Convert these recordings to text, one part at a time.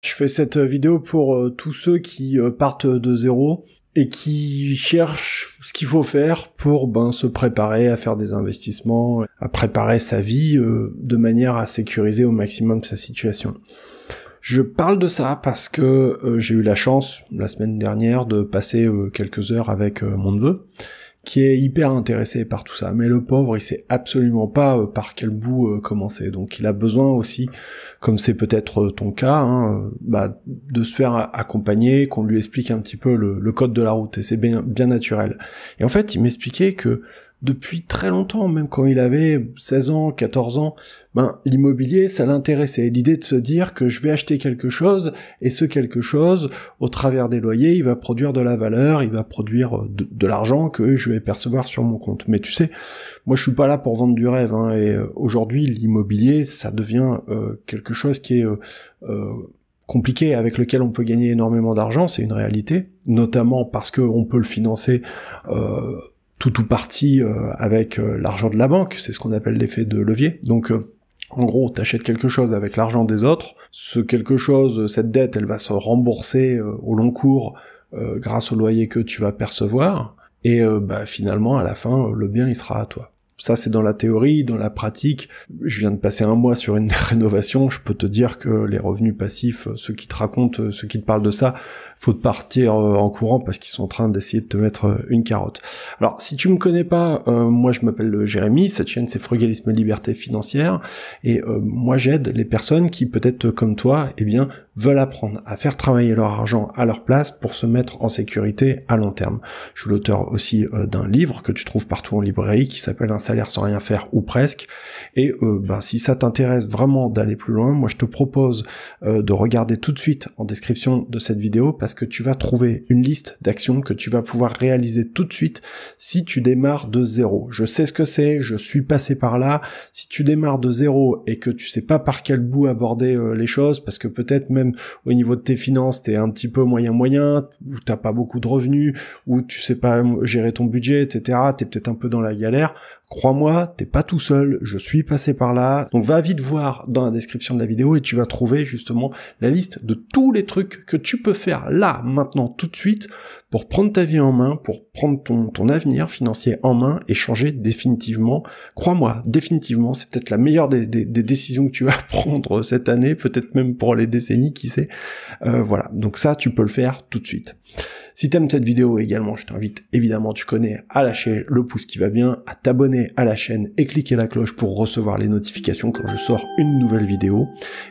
Je fais cette euh, vidéo pour euh, tous ceux qui euh, partent de zéro et qui cherchent ce qu'il faut faire pour ben, se préparer à faire des investissements, à préparer sa vie de manière à sécuriser au maximum sa situation. Je parle de ça parce que j'ai eu la chance la semaine dernière de passer quelques heures avec mon neveu qui est hyper intéressé par tout ça. Mais le pauvre, il sait absolument pas euh, par quel bout euh, commencer. Donc il a besoin aussi, comme c'est peut-être euh, ton cas, hein, bah, de se faire accompagner, qu'on lui explique un petit peu le, code de la route. Et c'est bien, bien naturel. Et en fait, il m'expliquait que depuis très longtemps, même quand il avait 16 ans, 14 ans, ben, l'immobilier, ça l'intéressait. L'idée de se dire que je vais acheter quelque chose et ce quelque chose, au travers des loyers, il va produire de la valeur, il va produire euh, de, l'argent que je vais percevoir sur mon compte. Mais tu sais, moi je suis pas là pour vendre du rêve. Hein, et euh, aujourd'hui, l'immobilier, ça devient euh, quelque chose qui est compliqué avec lequel on peut gagner énormément d'argent, c'est une réalité, notamment parce qu'on peut le financer tout ou partie avec l'argent de la banque, c'est ce qu'on appelle l'effet de levier. Donc en gros, t'achètes quelque chose avec l'argent des autres, ce quelque chose, cette dette, elle va se rembourser euh, au long cours euh, grâce au loyer que tu vas percevoir, et euh, bah, finalement, à la fin, le bien, il sera à toi. Ça, c'est dans la théorie, dans la pratique. Je viens de passer un mois sur une rénovation. Je peux te dire que les revenus passifs, ceux qui te racontent, ceux qui te parlent de ça, faut te partir euh, en courant parce qu'ils sont en train d'essayer de te mettre euh, une carotte. Alors, si tu me connais pas, euh, moi, je m'appelle Jérémy. Cette chaîne, c'est Frugalisme Liberté Financière. Et moi, j'aide les personnes qui, peut-être comme toi, eh bien, veulent apprendre à faire travailler leur argent à leur place pour se mettre en sécurité à long terme. Je suis l'auteur aussi euh, d'un livre que tu trouves partout en librairie qui s'appelle Un salaire sans rien faire ou presque. Et euh, ben, si ça t'intéresse vraiment d'aller plus loin, moi je te propose euh, de regarder tout de suite en description de cette vidéo parce que tu vas trouver une liste d'actions que tu vas pouvoir réaliser tout de suite si tu démarres de zéro. Je sais ce que c'est, je suis passé par là. Si tu démarres de zéro et que tu sais pas par quel bout aborder les choses parce que peut-être même au niveau de tes finances, t'es un petit peu moyen-moyen, ou t'as pas beaucoup de revenus, ou tu sais pas gérer ton budget, etc. es peut-être un peu dans la galère. Crois-moi, t'es pas tout seul, je suis passé par là. Donc va vite voir dans la description de la vidéo et tu vas trouver justement la liste de tous les trucs que tu peux faire là, maintenant, tout de suite, pour prendre ta vie en main, pour prendre ton, avenir financier en main et changer définitivement. Crois-moi, définitivement, c'est peut-être la meilleure des, des décisions que tu vas prendre cette année, peut-être même pour les décennies qui c'est. Euh, voilà, donc ça, tu peux le faire tout de suite. Si tu aimes cette vidéo également, je t'invite évidemment, tu connais, à lâcher le pouce qui va bien, à t'abonner à la chaîne et cliquer la cloche pour recevoir les notifications quand je sors une nouvelle vidéo.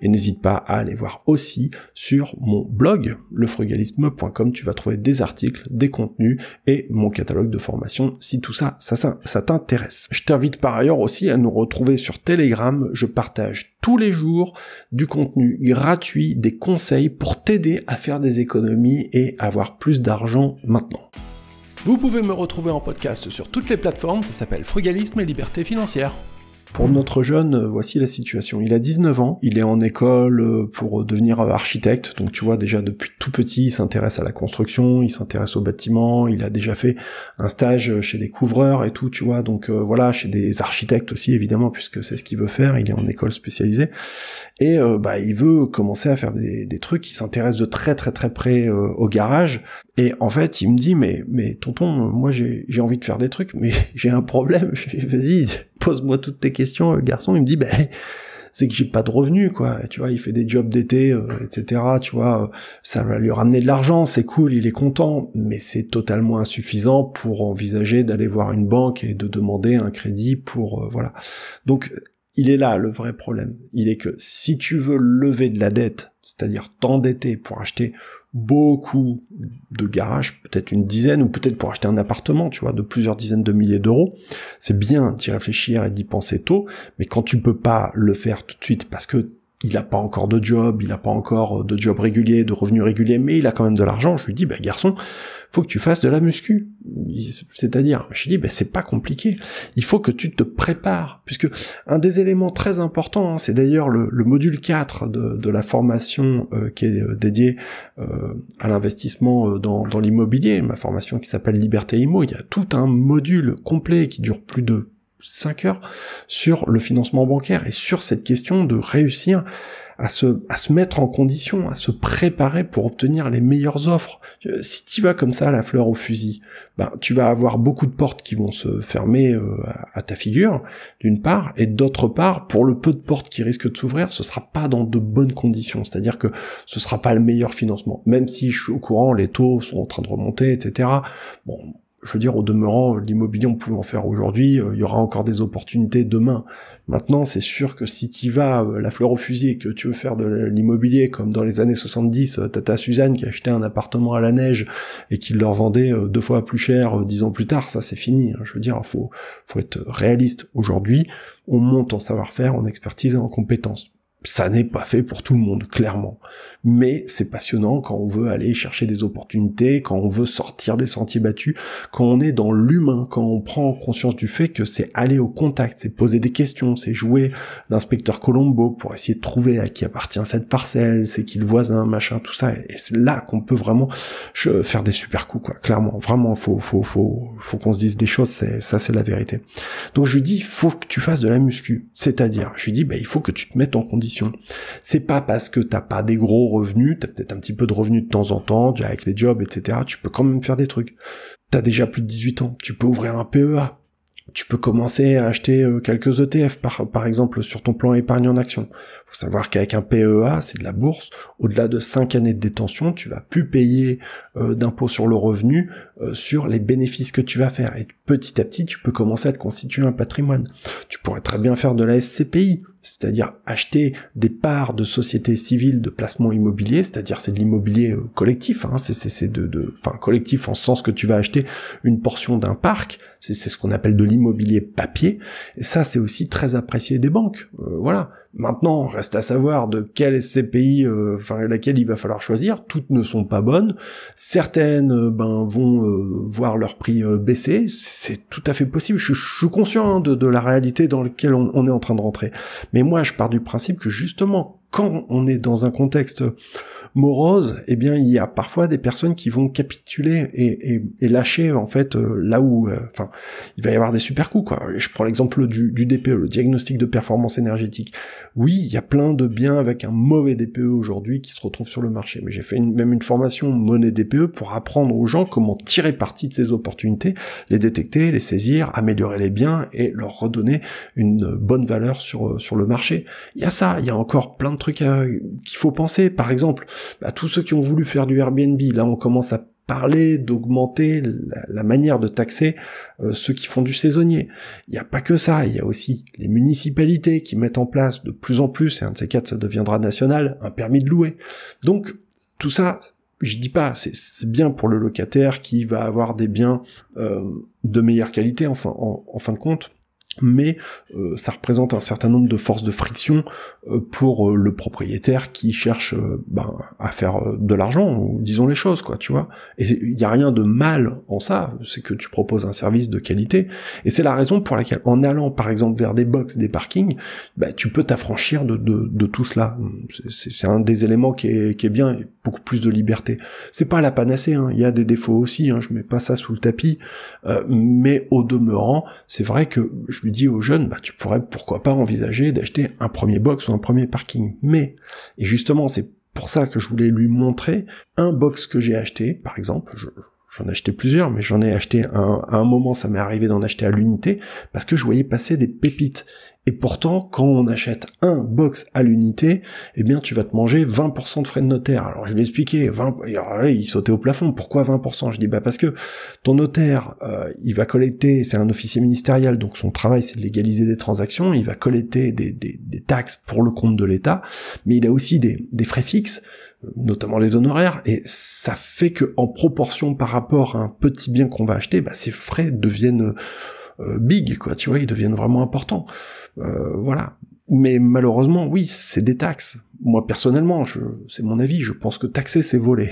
Et n'hésite pas à aller voir aussi sur mon blog, lefrugalisme.com, tu vas trouver des articles, des contenus et mon catalogue de formation si tout ça, ça, ça, ça t'intéresse. Je t'invite par ailleurs aussi à nous retrouver sur Telegram, je partage tous les jours du contenu gratuit, des conseils pour t'aider à faire des économies et avoir plus d'argent maintenant. Vous pouvez me retrouver en podcast sur toutes les plateformes, ça s'appelle Frugalisme et Liberté financière. Pour notre jeune, euh, voici la situation. Il a 19 ans, il est en école euh, pour euh, devenir architecte, donc tu vois déjà depuis tout petit, il s'intéresse à la construction, il s'intéresse au bâtiment, il a déjà fait un stage chez des couvreurs et tout, tu vois, donc voilà, chez des architectes aussi évidemment, puisque c'est ce qu'il veut faire, il est en école spécialisée, et bah il veut commencer à faire des, trucs, il s'intéresse de très très très près au garage, et en fait il me dit mais, mais tonton, moi j'ai envie de faire des trucs, mais j'ai un problème, vas-y pose-moi toutes tes questions, garçon. Il me dit, ben, c'est que j'ai pas de revenus, quoi. Tu vois, il fait des jobs d'été, euh, etc. Tu vois, euh, ça va lui ramener de l'argent, c'est cool, il est content, mais c'est totalement insuffisant pour envisager d'aller voir une banque et de demander un crédit pour, euh, voilà. Donc, il est là le vrai problème. Il est que si tu veux lever de la dette, c'est-à-dire t'endetter pour acheter beaucoup de garages, peut-être une dizaine ou peut-être pour acheter un appartement, tu vois, de plusieurs dizaines de milliers d'euros. C'est bien d'y réfléchir et d'y penser tôt, mais quand tu peux pas le faire tout de suite parce que il n'a pas encore de job, il n'a pas encore euh, de job régulier, de revenus réguliers, mais il a quand même de l'argent. Je lui dis, bah, garçon, faut que tu fasses de la muscu. C'est-à-dire, je lui dis, bah, c'est pas compliqué. Il faut que tu te prépares. Puisque un des éléments très importants, hein, c'est d'ailleurs le, module 4 de, la formation euh, qui est euh, dédiée à l'investissement dans, l'immobilier, ma formation qui s'appelle Liberté Immo, il y a tout un module complet qui dure plus de 5 heures sur le financement bancaire et sur cette question de réussir à se, à se mettre en condition, à se préparer pour obtenir les meilleures offres. Si tu vas comme ça, à la fleur au fusil, ben, tu vas avoir beaucoup de portes qui vont se fermer euh, à ta figure, d'une part, et d'autre part, pour le peu de portes qui risquent de s'ouvrir, ce sera pas dans de bonnes conditions, c'est-à-dire que ce sera pas le meilleur financement, même si je suis au courant, les taux sont en train de remonter, etc. Bon, je veux dire, au demeurant, l'immobilier, on peut en faire aujourd'hui, euh, il y aura encore des opportunités demain. Maintenant, c'est sûr que si tu vas euh, la fleur au fusil et que tu veux faire de l'immobilier, comme dans les années 70, euh, Tata Suzanne qui achetait un appartement à la neige et qui leur vendait deux fois plus cher dix ans plus tard, ça c'est fini. Hein. Je veux dire, faut, faut être réaliste. Aujourd'hui, on monte en savoir-faire, en expertise et en compétences ça n'est pas fait pour tout le monde, clairement. Mais c'est passionnant quand on veut aller chercher des opportunités, quand on veut sortir des sentiers battus, quand on est dans l'humain, quand on prend conscience du fait que c'est aller au contact, c'est poser des questions, c'est jouer l'inspecteur Colombo pour essayer de trouver à qui appartient cette parcelle, c'est qui le voisin, machin, tout ça. Et c'est là qu'on peut vraiment faire des super coups, quoi. Clairement, vraiment, faut, faut, faut, faut qu'on se dise des choses. C'est, ça, c'est la vérité. Donc je lui dis, faut que tu fasses de la muscu. C'est-à-dire, je lui dis, bah, il faut que tu te mettes en condition c'est pas parce que t'as pas des gros revenus, t'as peut-être un petit peu de revenus de temps en temps, avec les jobs, etc. Tu peux quand même faire des trucs. T'as déjà plus de 18 ans, tu peux ouvrir un PEA, tu peux commencer à acheter euh, quelques ETF par, par exemple sur ton plan épargne en action. Faut savoir qu'avec un PEA, c'est de la bourse, au-delà de 5 années de détention, tu vas plus payer euh, d'impôts sur le revenu euh, sur les bénéfices que tu vas faire et petit à petit, tu peux commencer à te constituer un patrimoine. Tu pourrais très bien faire de la SCPI, c'est-à-dire acheter des parts de sociétés civiles de placement immobilier, c'est-à-dire c'est de l'immobilier collectif, hein. c'est de, de, enfin collectif en sens que tu vas acheter une portion d'un parc, c'est ce qu'on appelle de l'immobilier papier. Et ça, c'est aussi très apprécié des banques. Euh, voilà. Maintenant, reste à savoir de quel SCPI, euh, enfin laquelle il va falloir choisir. Toutes ne sont pas bonnes. Certaines, euh, ben, vont euh, voir leur prix baisser. C'est tout à fait possible. Je, suis conscient hein, de, la réalité dans laquelle on, on est en train de rentrer. Mais moi, je pars du principe que justement, quand on est dans un contexte morose, eh bien, il y a parfois des personnes qui vont capituler et, lâcher, en fait, euh, là où, euh, enfin, il va y avoir des super coups, quoi. Je prends l'exemple du, du, DPE, le diagnostic de performance énergétique. Oui, il y a plein de biens avec un mauvais DPE aujourd'hui qui se retrouvent sur le marché. Mais j'ai fait même une formation monnaie DPE pour apprendre aux gens comment tirer parti de ces opportunités, les détecter, les saisir, améliorer les biens et leur redonner une bonne valeur sur, euh, sur le marché. Il y a ça, il y a encore plein de trucs qu'il faut penser. Par exemple, bah, tous ceux qui ont voulu faire du Airbnb, là on commence à parler d'augmenter la, manière de taxer euh, ceux qui font du saisonnier. Il n'y a pas que ça, il y a aussi les municipalités qui mettent en place de plus en plus, et un de ces quatre ça deviendra national, un permis de louer. Donc tout ça, je dis pas, c'est bien pour le locataire qui va avoir des biens euh, de meilleure qualité en fin de compte, mais euh, ça représente un certain nombre de forces de friction euh, pour euh, le propriétaire qui cherche ben, à faire de l'argent, disons les choses, quoi, tu vois. Et il n'y a rien de mal en ça, c'est que tu proposes un service de qualité, et c'est la raison pour laquelle, en allant par exemple vers des box, des parkings, ben, tu peux t'affranchir de, de, de, tout cela. C'est un des éléments qui est, qui est bien, beaucoup plus de liberté. C'est pas la panacée, hein. il y a des défauts aussi, hein, je mets pas ça sous le tapis, mais au demeurant, c'est vrai que je lui dis aux jeunes, bah, tu pourrais pourquoi pas envisager d'acheter un premier box ou un premier parking. Mais, et justement, c'est pour ça que je voulais lui montrer un box que j'ai acheté, par exemple, je, J'en ai acheté plusieurs, mais j'en ai acheté un, à un moment, ça m'est arrivé d'en acheter à l'unité, parce que je voyais passer des pépites. Et pourtant, quand on achète un box à l'unité, eh bien, tu vas te manger 20% de frais de notaire. Alors, je vais expliquer, 20, il sautait au plafond. Pourquoi 20% Je dis, bah, parce que ton notaire, euh, il va collecter, c'est un officier ministériel, donc son travail, c'est de légaliser des transactions, il va collecter des, des, des taxes pour le compte de l'État, mais il a aussi des, des frais fixes notamment les honoraires, et ça fait que en proportion par rapport à un petit bien qu'on va acheter, bah, ces frais deviennent euh, big, quoi, tu vois, ils deviennent vraiment importants. Euh, voilà. Mais malheureusement, oui, c'est des taxes moi personnellement, c'est mon avis, je pense que taxer c'est voler.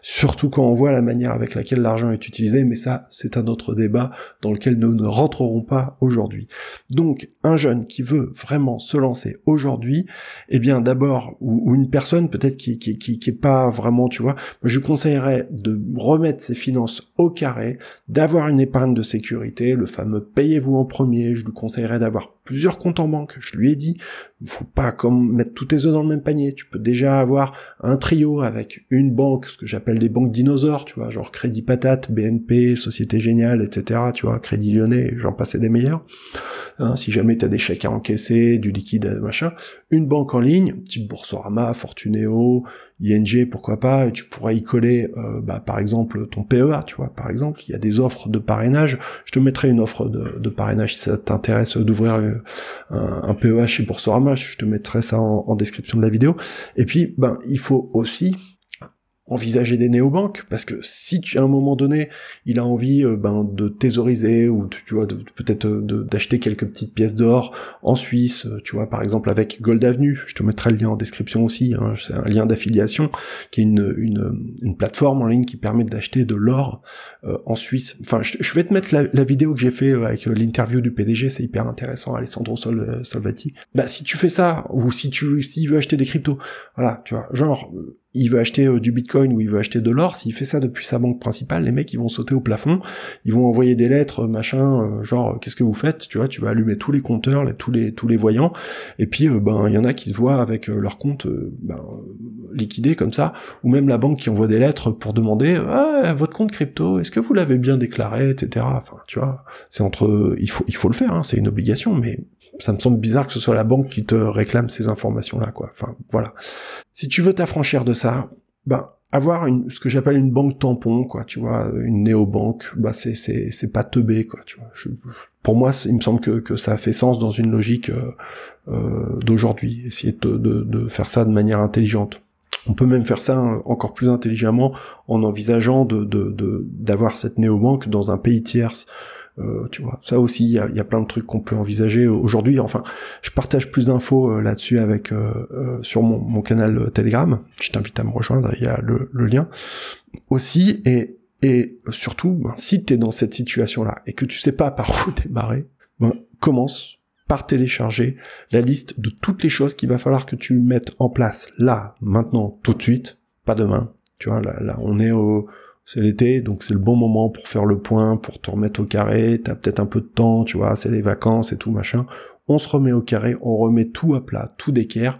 Surtout quand on voit la manière avec laquelle l'argent est utilisé, mais ça c'est un autre débat dans lequel nous ne rentrerons pas aujourd'hui. Donc un jeune qui veut vraiment se lancer aujourd'hui, eh bien d'abord, ou, une personne peut-être qui, qui, qui, qui est pas vraiment, tu vois, je conseillerais de remettre ses finances au carré, d'avoir une épargne de sécurité, le fameux payez-vous en premier, je lui conseillerais d'avoir plusieurs comptes en banque, je lui ai dit, il faut pas comme mettre tous tes oeufs dans le même panier. Tu peux déjà avoir un trio avec une banque, ce que j'appelle des banques dinosaures, tu vois, genre Crédit Patate, BNP, Société Géniale, etc. Tu vois, Crédit Lyonnais, j'en passais des meilleurs. Hein, si jamais tu as des chèques à encaisser, du liquide, machin. Une banque en ligne, type Boursorama, Fortuneo... ING, pourquoi pas, tu pourrais y coller, euh, bah, par exemple, ton PEA, tu vois, par exemple, il y a des offres de parrainage, je te mettrai une offre de, parrainage si ça t'intéresse d'ouvrir euh, un, un, PEA chez Boursorama, je te mettrai ça en, en description de la vidéo, et puis, ben, il faut aussi envisager des néobanques, parce que si tu, à un moment donné, il a envie euh, ben, de thésauriser, ou tu vois, peut-être euh, d'acheter quelques petites pièces d'or en Suisse, euh, tu vois, par exemple avec Gold Avenue, je te mettrai le lien en description aussi, hein, c'est un lien d'affiliation, qui est une, une, une, plateforme en ligne qui permet d'acheter de l'or en Suisse. Enfin, je, vais te mettre la, vidéo que j'ai fait avec l'interview du PDG, c'est hyper intéressant, Alessandro Sol, Solvati. Bah, si tu fais ça, ou si tu, si tu veux acheter des cryptos, voilà, tu vois, genre, il veut acheter euh, du bitcoin ou il veut acheter de l'or, s'il fait ça depuis sa banque principale, les mecs ils vont sauter au plafond, ils vont envoyer des lettres, euh, machin, euh, genre qu'est-ce que vous faites, tu vois, tu vas allumer tous les compteurs, tous les tous les voyants, et puis ben il y en a qui se voient avec leur compte ben, liquidé comme ça, ou même la banque qui envoie des lettres pour demander ah, votre compte crypto, est-ce que vous l'avez bien déclaré, etc. Enfin tu vois, c'est entre il faut il faut le faire, hein, c'est une obligation, mais ça me semble bizarre que ce soit la banque qui te réclame ces informations-là, quoi. Enfin, voilà. Si tu veux t'affranchir de ça, ben, avoir une, ce que j'appelle une banque tampon, quoi, tu vois, une néobanque, bah, c'est, c'est, c'est pas teubé, quoi, tu vois. pour moi, il me semble que, que ça fait sens dans une logique euh, euh, d'aujourd'hui, essayer de, de, faire ça de manière intelligente. On peut même faire ça hein, encore plus intelligemment en envisageant de, de, d'avoir cette néobanque dans un pays tierce. Euh, tu vois, ça aussi, il y a, plein de trucs qu'on peut envisager aujourd'hui. Enfin, je partage plus d'infos euh, là-dessus avec euh, sur mon, canal Telegram. Je t'invite à me rejoindre, il y a le, lien aussi. Et, et surtout, ben, si tu es dans cette situation-là et que tu sais pas par où démarrer, ben, commence par télécharger la liste de toutes les choses qu'il va falloir que tu mettes en place là, maintenant, tout de suite, pas demain. Tu vois, là, là on est au c'est l'été, donc c'est le bon moment pour faire le point, pour te remettre au carré, t'as peut-être un peu de temps, tu vois, c'est les vacances et tout, machin. On se remet au carré, on remet tout à plat, tout d'équerre,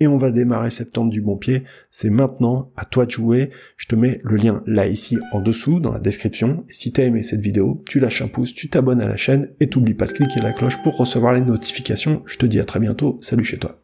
et on va démarrer septembre du bon pied. C'est maintenant, à toi de jouer. Je te mets le lien là ici en dessous, dans la description. si t'as aimé cette vidéo, tu lâches un pouce, tu t'abonnes à la chaîne, et t'oublies pas de cliquer la cloche pour recevoir les notifications. Je te dis à très bientôt, salut chez toi.